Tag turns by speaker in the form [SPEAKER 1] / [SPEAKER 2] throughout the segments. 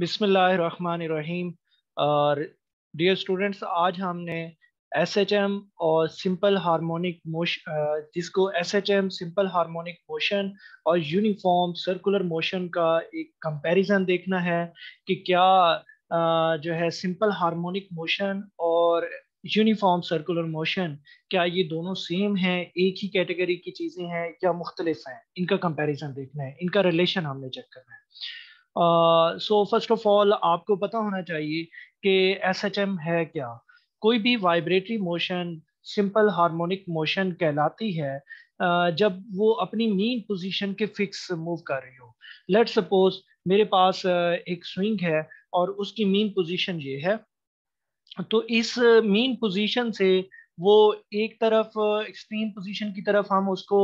[SPEAKER 1] बिसमीम और dear students आज हमने एस एच एम और सिंपल हारमोनिक मोश जिसको S H M simple harmonic motion और यूनिफॉर्म सर्कुलर मोशन का एक कंपैरिजन देखना है कि क्या जो है सिंपल हारमोनिक मोशन और यूनिफॉर्म सर्कुलर मोशन क्या ये दोनों सेम हैं एक ही कैटेगरी की चीज़ें हैं या मुख्तलिफ हैं इनका कंपैरिजन देखना है इनका रिलेशन हमने चेक करना है सो फर्स्ट ऑफ ऑल आपको पता होना चाहिए कि एस एच एम है क्या कोई भी vibratory motion simple harmonic motion कहलाती है uh, जब वो अपनी मीन पोजीशन के फिक्स मूव कर रही हो लेट सपोज मेरे पास uh, एक स्विंग है और उसकी मीन पोजीशन ये है तो इस मीन पोजीशन से वो एक तरफ एक्सट्रीम पोजीशन की तरफ हम उसको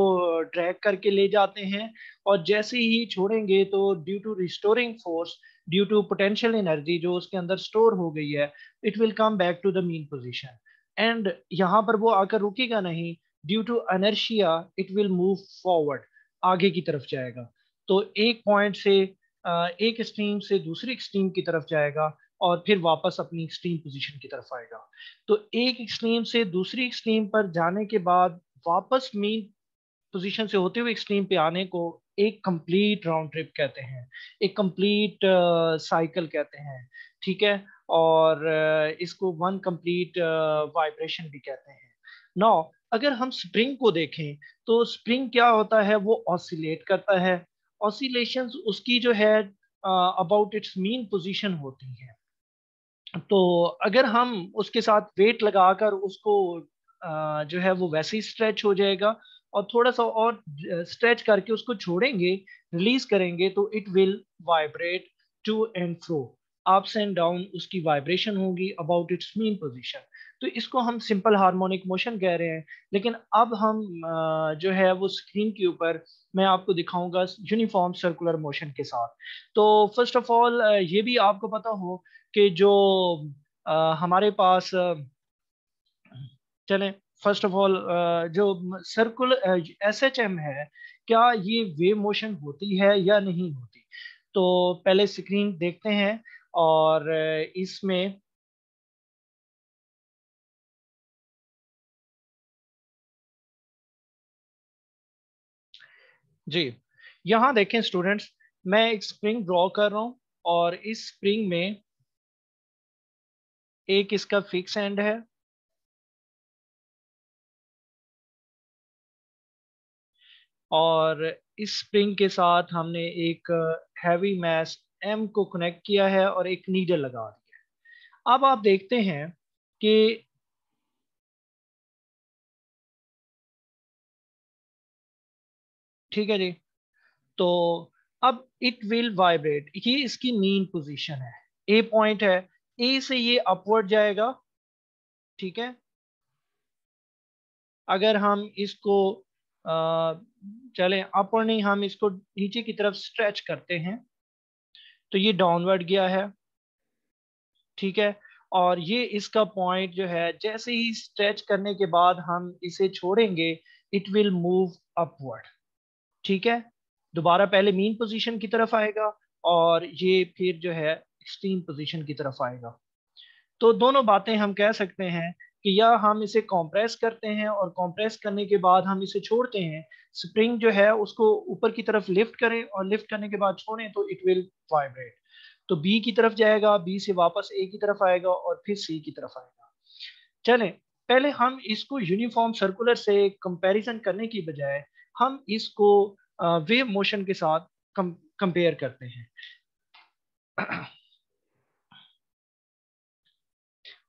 [SPEAKER 1] ड्रैग करके ले जाते हैं और जैसे ही छोड़ेंगे तो due to restoring force due to potential energy जो उसके अंदर स्टोर हो गई है it will come back to the mean position and यहाँ पर वो आकर रुकेगा नहीं due to inertia it will move forward आगे की तरफ जाएगा तो एक पॉइंट से एक स्ट्रीम से दूसरी स्ट्रीम की तरफ जाएगा और फिर वापस अपनी एक्सट्रीम पोजीशन की तरफ आएगा तो एक एक्सट्रीम से दूसरी एक्सट्रीम पर जाने के बाद वापस मेन पोजीशन से होते हुए एक्सट्रीम पे आने को एक कंप्लीट राउंड ट्रिप कहते हैं एक कंप्लीट साइकिल uh, कहते हैं ठीक है और uh, इसको वन कंप्लीट वाइब्रेशन भी कहते हैं नौ अगर हम स्प्रिंग को देखें तो स्प्रिंग क्या होता है वो ऑसिलेट करता है ऑसिलेशन उसकी जो है अबाउट इट्स मीन पोजीशन होती है तो अगर हम उसके साथ वेट लगाकर उसको जो है वो वैसे ही स्ट्रेच हो जाएगा और थोड़ा सा और स्ट्रेच करके उसको छोड़ेंगे रिलीज करेंगे तो it will vibrate to and fro ups and down उसकी वाइब्रेशन होगी अबाउट इट्स मेन पोजीशन तो इसको हम सिंपल हार्मोनिक मोशन कह रहे हैं लेकिन अब हम जो है वो स्क्रीन के ऊपर मैं आपको दिखाऊंगा यूनिफॉर्म सर्कुलर मोशन के साथ तो फर्स्ट ऑफ ऑल ये भी आपको पता हो कि जो हमारे पास चले फर्स्ट ऑफ ऑल जो सर्कुलर एस एच एम है क्या ये वेव मोशन होती है या नहीं होती तो पहले स्क्रीन देखते हैं और इसमें
[SPEAKER 2] जी यहाँ देखें स्टूडेंट्स मैं एक स्प्रिंग ड्रॉ कर रहा हूँ और इस स्प्रिंग में एक इसका फिक्स एंड है
[SPEAKER 1] और इस स्प्रिंग के साथ हमने एक हैवी मैस एम को कनेक्ट किया है और एक नीडल लगा दिया है अब आप देखते
[SPEAKER 2] हैं कि
[SPEAKER 1] ठीक है जी तो अब इट विल वाइब्रेट ये इसकी मेन पोजीशन है ए पॉइंट है ए से ये अपवर्ड जाएगा ठीक है अगर हम इसको चले अप नहीं हम इसको नीचे की तरफ स्ट्रेच करते हैं तो ये डाउनवर्ड गया है ठीक है और ये इसका पॉइंट जो है जैसे ही स्ट्रेच करने के बाद हम इसे छोड़ेंगे इट विल मूव अपवर्ड ठीक है दोबारा पहले मीन पोजीशन की तरफ आएगा और ये फिर जो है एक्सट्रीम पोजीशन की तरफ आएगा तो दोनों बातें हम कह सकते हैं कि या हम इसे कॉम्प्रेस करते हैं और कॉम्प्रेस करने के बाद हम इसे छोड़ते हैं स्प्रिंग जो है उसको ऊपर की तरफ लिफ्ट करें और लिफ्ट करने के बाद छोड़ें तो इट विल वाइब्रेट तो बी की तरफ जाएगा बी से वापस ए की तरफ आएगा और फिर सी की तरफ आएगा चलें पहले हम इसको यूनिफॉर्म सर्कुलर से कंपैरिजन करने की बजाय हम इसको वेव मोशन के साथ कम, कंपेयर करते हैं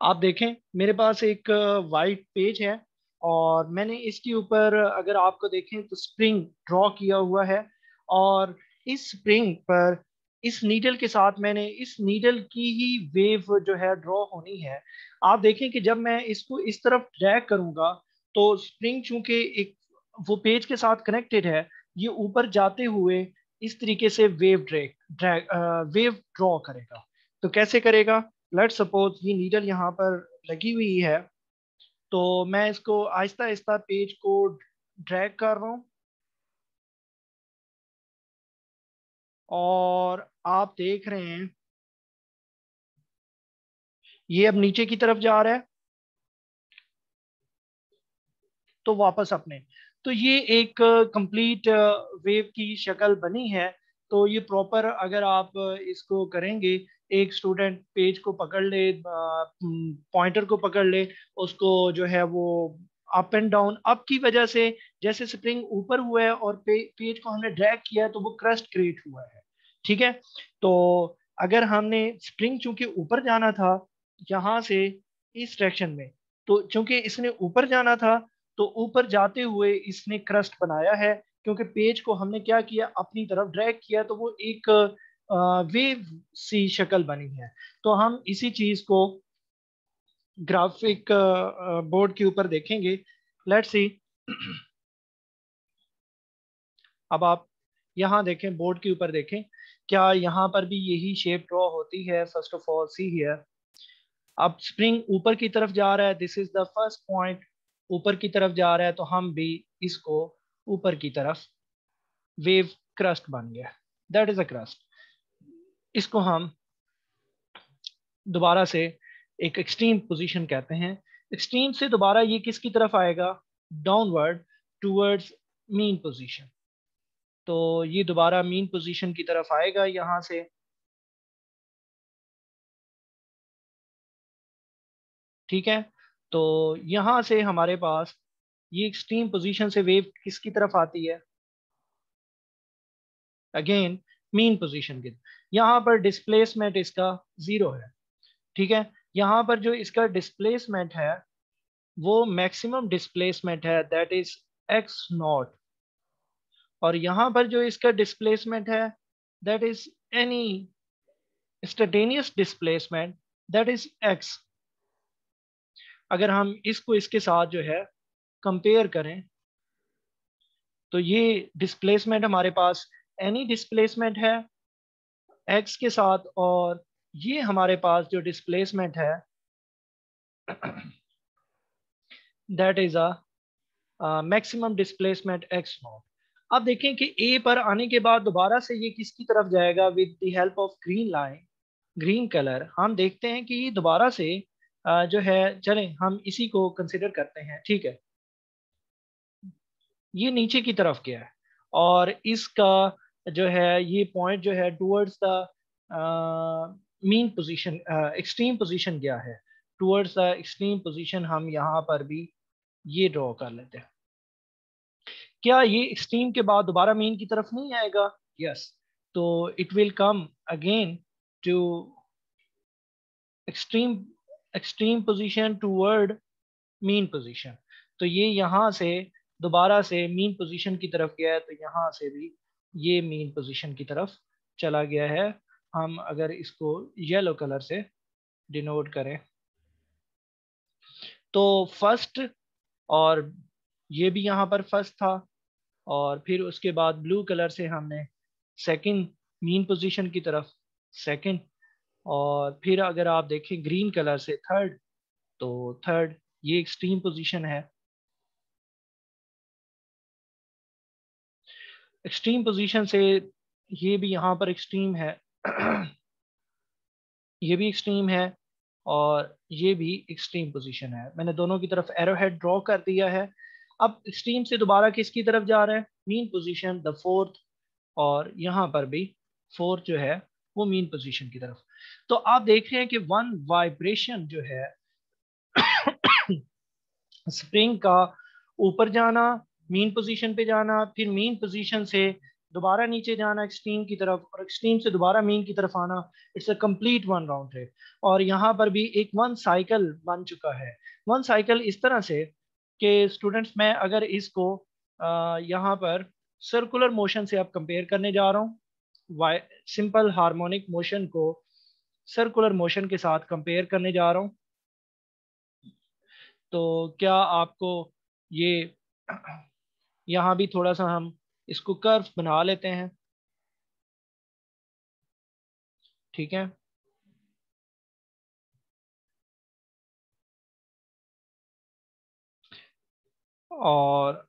[SPEAKER 1] आप देखें मेरे पास एक वाइट पेज है और मैंने इसके ऊपर अगर आपको देखें तो स्प्रिंग ड्रॉ किया हुआ है और इस स्प्रिंग पर इस नीडल के साथ मैंने इस नीडल की ही वेव जो है ड्रॉ होनी है आप देखें कि जब मैं इसको इस तरफ ड्रैग करूंगा तो स्प्रिंग चूंकि एक वो पेज के साथ कनेक्टेड है ये ऊपर जाते हुए इस तरीके से wave drag drag wave draw करेगा तो कैसे करेगा लेट सपोज ये नीडल यहाँ पर लगी हुई है तो मैं इसको आहिस्ता आहिस्ता पेज को
[SPEAKER 2] ड्रैग कर रहा हूँ और आप देख रहे हैं ये अब नीचे की
[SPEAKER 1] तरफ जा रहा है तो वापस अपने तो ये एक कंप्लीट वेव uh, की शक्ल बनी है तो ये प्रॉपर अगर आप uh, इसको करेंगे एक स्टूडेंट पेज को पकड़ ले पॉइंटर uh, हम्म, को पकड़ ले उसको जो है वो अप एंड डाउन अप की वजह से जैसे स्प्रिंग ऊपर हुआ है और पे, पेज को हमने ड्रैग किया तो वो क्रस्ट क्रिएट हुआ है ठीक है तो अगर हमने स्प्रिंग चूंकि ऊपर जाना था यहाँ से इस डायरेक्शन में तो चूंकि इसने ऊपर जाना था तो ऊपर जाते हुए इसने क्रस्ट बनाया है क्योंकि पेज को हमने क्या किया अपनी तरफ ड्रैग किया तो वो एक वेव सी शक्ल बनी है तो हम इसी चीज को ग्राफिक बोर्ड के ऊपर देखेंगे लेट्स सी अब आप यहां देखें बोर्ड के ऊपर देखें क्या यहां पर भी यही शेप ड्रॉ होती है first of all see here अब स्प्रिंग ऊपर की तरफ जा रहा है this is the first point ऊपर की तरफ जा रहा है तो हम भी इसको ऊपर की तरफ वेव क्रस्ट बन गया दैट इज अ क्रस्ट इसको हम दोबारा से एक एक्सट्रीम पोजीशन कहते हैं एक्सट्रीम से दोबारा ये किसकी तरफ आएगा डाउनवर्ड टूवर्ड्स मीन पोजीशन तो ये दोबारा मीन पोजीशन की तरफ आएगा यहां से ठीक है तो यहाँ से हमारे पास ये एक्सट्रीम पोजीशन से वेव किसकी तरफ आती है अगेन मीन पोजीशन की यहाँ पर डिस्प्लेसमेंट इसका जीरो है ठीक है यहाँ पर जो इसका डिस्प्लेसमेंट है वो मैक्सिमम डिस्प्लेसमेंट है दैट इज एक्स नॉट और यहाँ पर जो इसका डिस्प्लेसमेंट है that is any instantaneous displacement that is x अगर हम इसको इसके साथ जो है कंपेयर करें तो ये डिस्प्लेसमेंट हमारे पास एनी डिस्प्लेसमेंट है एक्स के साथ और ये हमारे पास जो डिस्प्लेसमेंट है that is a maximum displacement x naught अब देखें कि ए पर आने के बाद दोबारा से ये किसकी तरफ जाएगा with the help of green line green colour हम देखते हैं कि ये दोबारा से जो है चलें हम इसी को कंसिडर करते हैं ठीक है ये नीचे की तरफ गया है और इसका जो है ये पॉइंट जो है towards the mean position extreme position गया है टूवर्ड्स द एक्सट्रीम पोजीशन हम यहाँ पर भी ये ड्रॉ कर लेते हैं क्या ये एक्सट्रीम के बाद दोबारा मीन की तरफ नहीं आएगा यस तो it will come again to extreme extreme position toward mean position तो ये यहाँ से दोबारा से मीन पोजीशन की तरफ गया है तो यहाँ से भी ये मीन पोजीशन की तरफ चला गया है हम अगर इसको येलो कलर से डिनोट करें तो फर्स्ट और ये भी यहाँ पर फर्स्ट था और फिर उसके बाद ब्लू कलर से हमने सेकंड मीन पोजीशन की तरफ सेकंड और फिर अगर आप देखें ग्रीन कलर से थर्ड तो थर्ड ये एक्सट्रीम पोजीशन है एक्सट्रीम पोजीशन से ये भी यहाँ पर एक्सट्रीम है ये भी एक्सट्रीम है और ये भी एक्सट्रीम पोजीशन है मैंने दोनों की तरफ एरो हेड ड्रॉ कर दिया है अब एक्सट्रीम से दोबारा किसकी तरफ जा रहे हैं मीन पोजीशन द फोर्थ और यहाँ पर भी फोर्थ जो है वो मीन पोजीशन की तरफ तो आप देख रहे हैं कि वन वाइब्रेशन जो है स्प्रिंग का ऊपर जाना मीन पोजीशन पे जाना फिर मीन पोजीशन से दोबारा नीचे जाना एक्सट्रीम की तरफ और एक्सट्रीम से दोबारा मीन की तरफ आना it's a complete one round trip और यहाँ पर भी एक वन साइकिल बन चुका है वन साइकिल इस तरह से कि स्टूडेंट्स मैं अगर इसको यहाँ पर सर्कुलर मोशन से आप कंपेयर करने जा रहा हूँ सिंपल हार्मोनिक मोशन को सर्कुलर मोशन के साथ कंपेयर करने जा रहा हूं तो क्या आपको ये
[SPEAKER 2] यहां भी थोड़ा सा हम इसको कर्व बना लेते हैं ठीक है और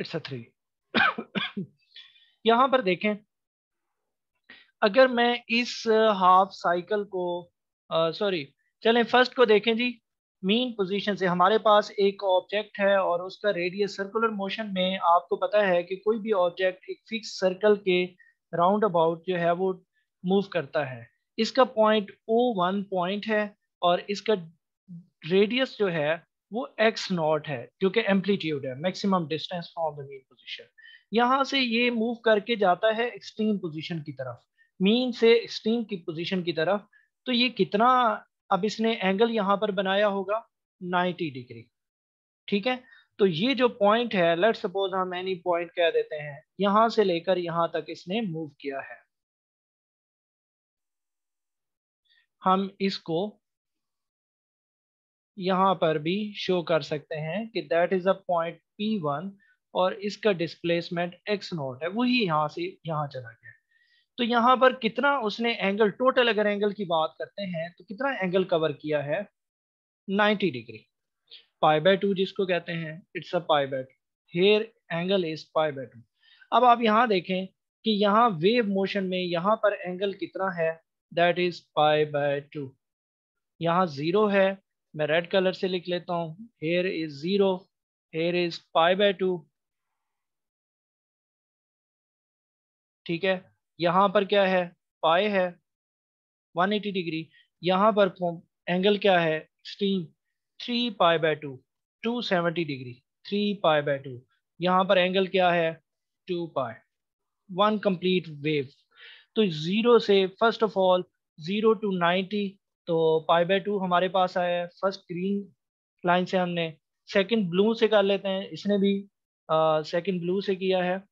[SPEAKER 1] इट्स अ थ्री यहां पर देखें अगर मैं इस हाफ साइकिल को सॉरी चलें फर्स्ट को देखें जी मीन पोजीशन से हमारे पास एक ऑब्जेक्ट है और उसका रेडियस सर्कुलर मोशन में आपको पता है कि कोई भी ऑब्जेक्ट एक फिक्स सर्कल के राउंड अबाउट जो है वो मूव करता है इसका पॉइंट ओ वन पॉइंट है और इसका रेडियस जो है वो एक्स नॉट है जो कि एम्पलीट्यूड है maximum distance from the mean position यहां से ये मूव करके जाता है एक्सट्रीम पोजीशन की तरफ मीन से एक्सट्रीम की पोजीशन की तरफ तो ये कितना अब इसने एंगल यहाँ पर बनाया होगा 90 डिग्री ठीक है तो ये जो पॉइंट है लेट सपोज हम एनी पॉइंट
[SPEAKER 2] कह देते हैं
[SPEAKER 1] यहां से लेकर यहाँ तक इसने मूव किया है हम इसको यहां पर भी शो कर सकते हैं कि that is a point P1 और इसका डिस्प्लेसमेंट एक्स नॉट है वही यहाँ से यहाँ चला गया तो यहाँ पर कितना उसने एंगल टोटल अगर एंगल की बात करते हैं तो कितना एंगल कवर किया है 90 डिग्री पाई बाय टू जिसको कहते हैं it's a pi by two here angle is pi by two अब आप यहाँ देखें कि यहाँ वेव मोशन में यहाँ पर एंगल कितना है that is pi by two यहाँ जीरो है मैं रेड कलर से लिख लेता हूँ here is zero here is pi by two ठीक है यहाँ पर क्या है पाए है 180 डिग्री यहाँ पर एंगल क्या है extreme three pi by two two seventy degree three pi by two यहाँ पर एंगल क्या है two pi one complete wave तो ज़ीरो से first of all zero to ninety तो पाए बाय टू हमारे पास आया है फर्स्ट ग्रीन लाइन से हमने सेकंड ब्लू से कर लेते हैं इसने भी सेकंड uh, ब्लू से किया है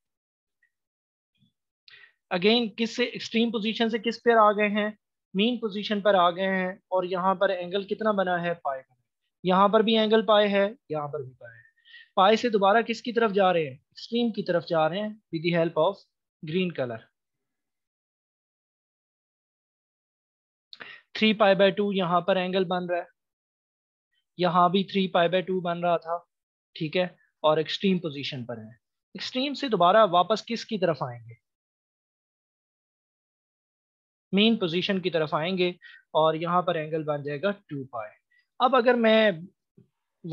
[SPEAKER 1] अगेन किस से एक्सट्रीम पोजीशन से किस पर आ गए हैं मीन पोजीशन पर आ गए हैं और यहाँ पर एंगल कितना बना है पाए का यहाँ पर भी एंगल पाए है यहाँ पर भी पाए है पाए से दोबारा किसकी तरफ जा रहे हैं एक्सट्रीम की तरफ जा रहे हैं with the help of green colour three pi by two यहाँ पर एंगल बन रहा है यहाँ भी थ्री पाए बाय टू बन रहा था ठीक है और एक्सट्रीम पोजीशन पर है एक्सट्रीम से दोबारा वापस किसकी तरफ आएंगे मेन पोजीशन की तरफ आएंगे और यहाँ पर एंगल बन जाएगा टू पाए अब अगर मैं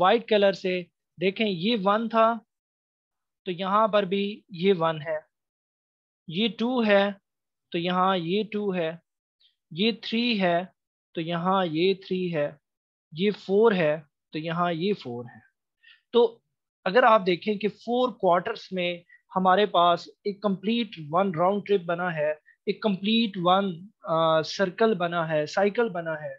[SPEAKER 1] वाइट कलर से देखें ये वन था तो यहाँ पर भी ये वन है ये टू है तो यहाँ ये टू है ये थ्री है तो यहाँ ये थ्री है ये फोर है तो यहाँ ये फोर है तो अगर आप देखें कि फोर क्वार्टर्स में हमारे पास एक कंप्लीट वन राउंड ट्रिप बना है एक कंप्लीट वन सर्कल बना है साइकिल बना है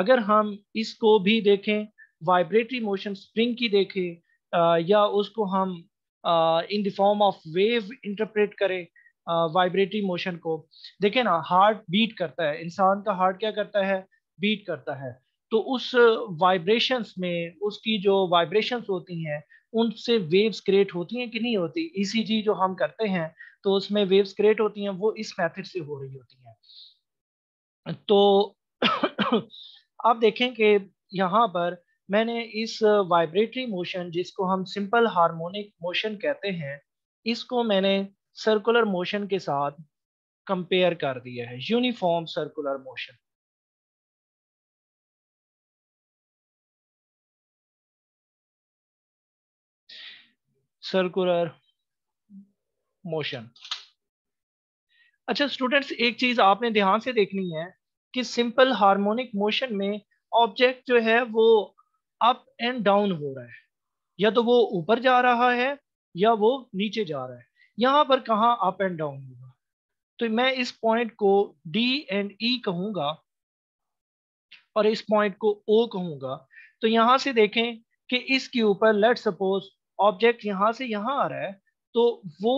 [SPEAKER 1] अगर हम इसको भी देखें वाइब्रेटरी मोशन स्प्रिंग की देखें आ, या उसको हम in the form of wave interpret करें वाइब्रेटरी मोशन को देखें ना हार्ट बीट करता है इंसान का हार्ट क्या करता है बीट करता है तो उस वाइब्रेशंस में उसकी जो वाइब्रेशंस होती हैं उनसे वेव्स क्रिएट होती हैं कि नहीं होती ईसीजी e जो हम करते हैं तो उसमें वेव्स क्रिएट होती हैं वो इस मेथड से हो रही होती हैं तो आप देखें कि यहाँ पर मैंने इस वाइब्रेटरी मोशन जिसको हम सिंपल हार्मोनिक मोशन कहते हैं इसको मैंने सर्कुलर मोशन के साथ कंपेयर कर दिया है uniform circular motion circular motion अच्छा स्टूडेंट्स एक चीज आपने ध्यान से देखनी है कि सिंपल हार्मोनिक मोशन में ऑब्जेक्ट जो है वो अप एंड डाउन हो रहा है या तो वो ऊपर जा रहा है या वो नीचे जा रहा है यहां पर कहा अप एंड डाउन होगा तो मैं इस पॉइंट को डी एंड ई e कहूंगा और इस पॉइंट को ओ कहूंगा तो यहां से देखें कि इसके ऊपर लेट सपोज ऑब्जेक्ट यहाँ से यहाँ आ रहा है तो वो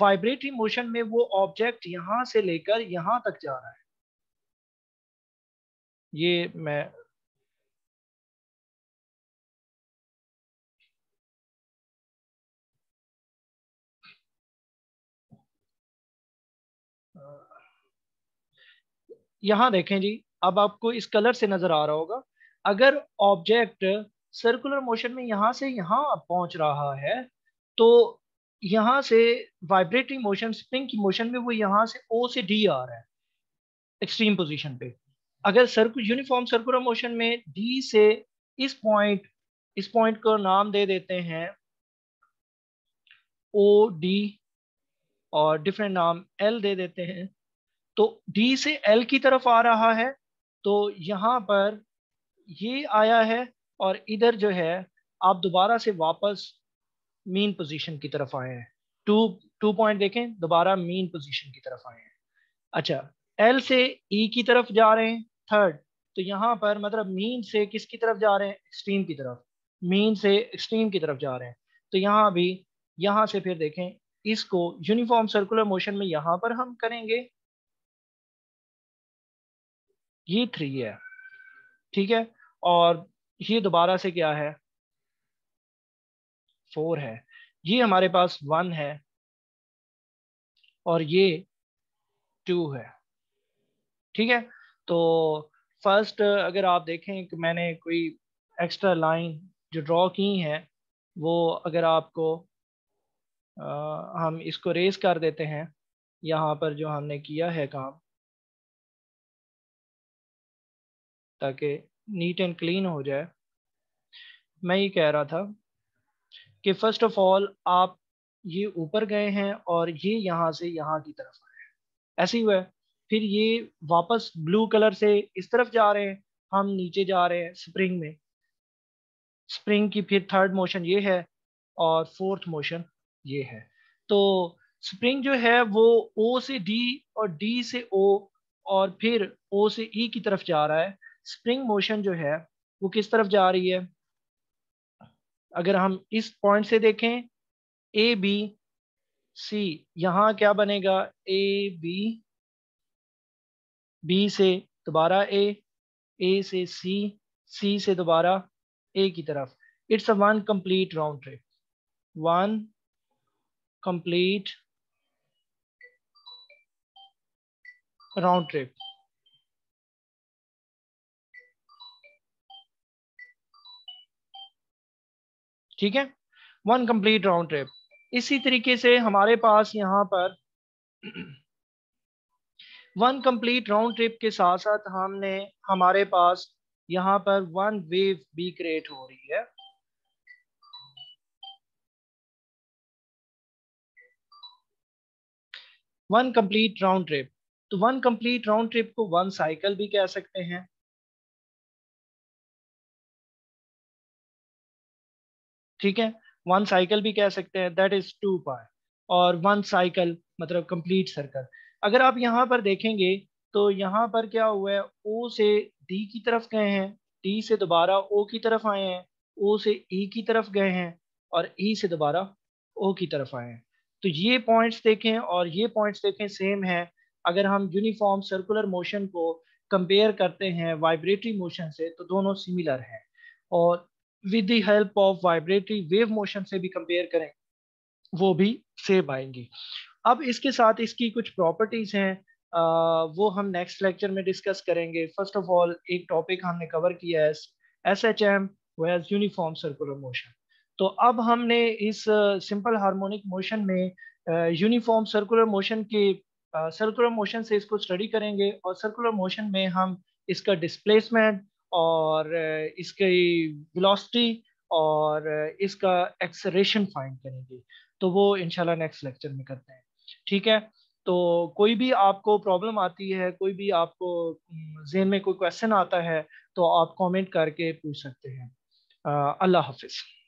[SPEAKER 1] वाइब्रेटरी मोशन में वो ऑब्जेक्ट यहाँ से लेकर यहाँ तक जा रहा है
[SPEAKER 2] ये मैं
[SPEAKER 1] यहां देखें जी अब आपको इस कलर से नजर आ रहा होगा अगर ऑब्जेक्ट सर्कुलर मोशन में यहाँ से यहाँ पहुंच रहा है तो यहाँ से वाइब्रेटरी मोशन स्प्रिंग की मोशन में वो यहाँ से ओ से डी आ रहा है एक्सट्रीम पोजीशन पे अगर सर्कु यूनिफॉर्म सर्कुलर मोशन में डी से इस पॉइंट इस पॉइंट को नाम दे देते हैं ओ डी और डिफरेंट नाम एल दे देते हैं तो डी से एल की तरफ आ रहा है तो यहाँ पर ये आया है और इधर जो है आप दोबारा से वापस मीन पोजीशन की तरफ आए हैं टू टू पॉइंट देखें दोबारा मीन पोजीशन की तरफ आए हैं अच्छा एल से ई e की तरफ जा रहे हैं थर्ड तो यहाँ पर मतलब मीन से किसकी तरफ जा रहे हैं एक्सट्रीम की तरफ मीन से एक्सट्रीम की तरफ जा रहे हैं तो यहाँ भी यहाँ से फिर देखें इसको यूनिफॉर्म सर्कुलर मोशन
[SPEAKER 2] में यहाँ पर हम करेंगे ये थ्री है ठीक है और ये दोबारा से क्या है फोर है ये हमारे पास वन है
[SPEAKER 1] और ये टू है ठीक है तो फर्स्ट अगर आप देखें कि मैंने कोई एक्स्ट्रा लाइन जो ड्रॉ की है वो अगर आपको आ, हम इसको रेस कर देते हैं
[SPEAKER 2] यहाँ पर जो हमने किया है काम
[SPEAKER 1] ताकि नीट एंड क्लीन हो जाए मैं ये कह रहा था कि फर्स्ट ऑफ ऑल आप ये ऊपर गए हैं और ये यहाँ से यहाँ की तरफ आए ऐसे ही हुआ फिर ये वापस ब्लू कलर से इस तरफ जा रहे हैं हम नीचे जा रहे हैं स्प्रिंग में स्प्रिंग की फिर थर्ड मोशन ये है और फोर्थ मोशन ये है तो स्प्रिंग जो है वो ओ से डी और डी से ओ और फिर ओ से ई e की तरफ जा रहा है स्प्रिंग मोशन जो है वो किस तरफ जा रही है अगर हम इस पॉइंट से देखें ए बी सी यहां क्या बनेगा ए बी बी से दोबारा ए ए से सी सी से दोबारा ए की तरफ it's a one complete round trip one complete
[SPEAKER 2] round trip ठीक
[SPEAKER 1] है वन कंप्लीट राउंड ट्रिप इसी तरीके से हमारे पास यहाँ पर वन कंप्लीट राउंड ट्रिप के साथ साथ हमने हमारे पास यहाँ पर वन वेव भी क्रिएट हो रही
[SPEAKER 2] है वन कंप्लीट राउंड ट्रिप तो वन कंप्लीट राउंड ट्रिप को वन साइकिल भी कह सकते हैं ठीक
[SPEAKER 1] है वन साइकिल भी कह सकते हैं दैट इज टू पाई और वन साइकिल मतलब कंप्लीट सर्कल अगर आप यहाँ पर देखेंगे तो यहाँ पर क्या हुआ है ओ से डी की तरफ गए हैं डी से दोबारा ओ की तरफ आए हैं ओ से ई e की तरफ गए हैं और ई e से दोबारा ओ की तरफ आए हैं तो ये पॉइंट्स देखें और ये पॉइंट्स देखें सेम है अगर हम यूनिफॉर्म सर्कुलर मोशन को कंपेयर करते हैं वाइब्रेटरी मोशन से तो दोनों सिमिलर हैं और with the help of vibratory wave motion से भी कंपेयर करें वो भी सेम आएंगी अब इसके साथ इसकी कुछ प्रॉपर्टीज हैं वो हम नेक्स्ट लेक्चर में डिस्कस करेंगे फर्स्ट ऑफ ऑल एक टॉपिक हमने कवर किया है S H M versus uniform circular motion तो अब हमने इस सिंपल हार्मोनिक मोशन में यूनिफॉर्म सर्कुलर मोशन के सर्कुलर मोशन से इसको स्टडी करेंगे और सर्कुलर मोशन में हम इसका डिस्प्लेसमेंट और इसकी वेलोसिटी और इसका एक्सरेशन फाइंड करेंगे तो वो इनशाला नेक्स्ट लेक्चर में करते हैं ठीक है तो कोई भी आपको प्रॉब्लम आती है कोई भी आपको जेन में कोई क्वेश्चन आता है तो आप कमेंट करके पूछ सकते हैं अल्लाह हाफिज़